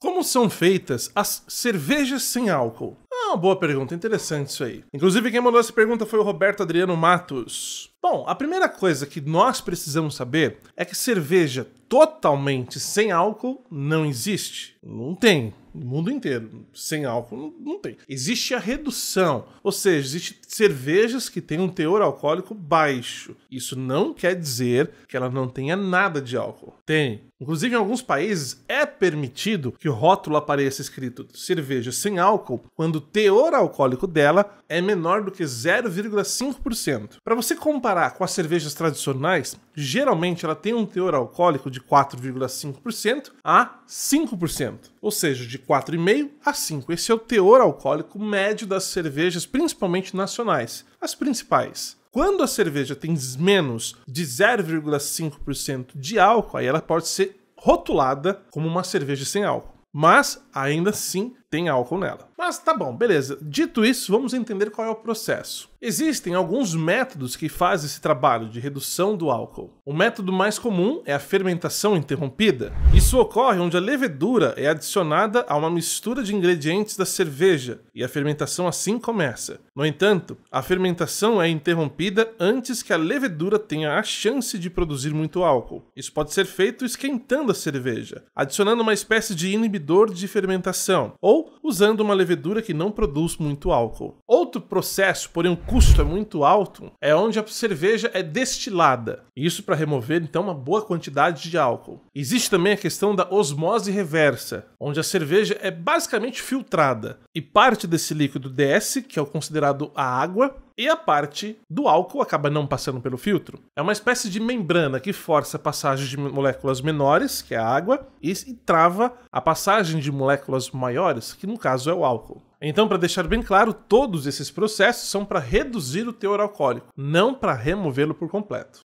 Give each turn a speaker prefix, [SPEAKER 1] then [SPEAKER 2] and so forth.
[SPEAKER 1] Como são feitas as cervejas sem álcool? Ah, boa pergunta, interessante isso aí. Inclusive, quem mandou essa pergunta foi o Roberto Adriano Matos. Bom, a primeira coisa que nós precisamos saber é que cerveja totalmente sem álcool não existe. Não tem. No mundo inteiro, sem álcool, não, tem. Existe a redução, ou seja, existem cervejas que têm um teor alcoólico baixo. Isso não quer dizer que ela não tenha nada de álcool. Tem. Inclusive, em alguns países é permitido que o rótulo apareça escrito cerveja sem álcool quando o teor alcoólico dela é menor do que 0,5%. Para você comparar comparar com as cervejas tradicionais, geralmente ela tem um teor alcoólico de 4,5% a 5%, ou seja, de 4,5% a 5%. Esse é o teor alcoólico médio das cervejas, principalmente nacionais, as principais. Quando a cerveja tem menos de 0,5% de álcool, aí ela pode ser rotulada como uma cerveja sem álcool. Mas, ainda assim, tem álcool nela. Mas tá bom, beleza. Dito isso, vamos entender qual é o processo. Existem alguns métodos que fazem esse trabalho de redução do álcool. O método mais comum é a fermentação interrompida. Isso ocorre onde a levedura é adicionada a uma mistura de ingredientes da cerveja e a fermentação assim começa. No entanto, a fermentação é interrompida antes que a levedura tenha a chance de produzir muito álcool. Isso pode ser feito esquentando a cerveja, adicionando uma espécie de inibidor de fermentação ou ou usando uma levedura que não produz muito álcool outro processo, porém o custo é muito alto, é onde a cerveja é destilada. Isso para remover, então, uma boa quantidade de álcool. Existe também a questão da osmose reversa, onde a cerveja é basicamente filtrada e parte desse líquido desce, que é o considerado a água, e a parte do álcool acaba não passando pelo filtro. É uma espécie de membrana que força a passagem de moléculas menores, que é a água, e trava a passagem de moléculas maiores, que no caso é o álcool. Então, para deixar bem claro, todos esses processos são para reduzir o teor alcoólico, não para removê-lo por completo.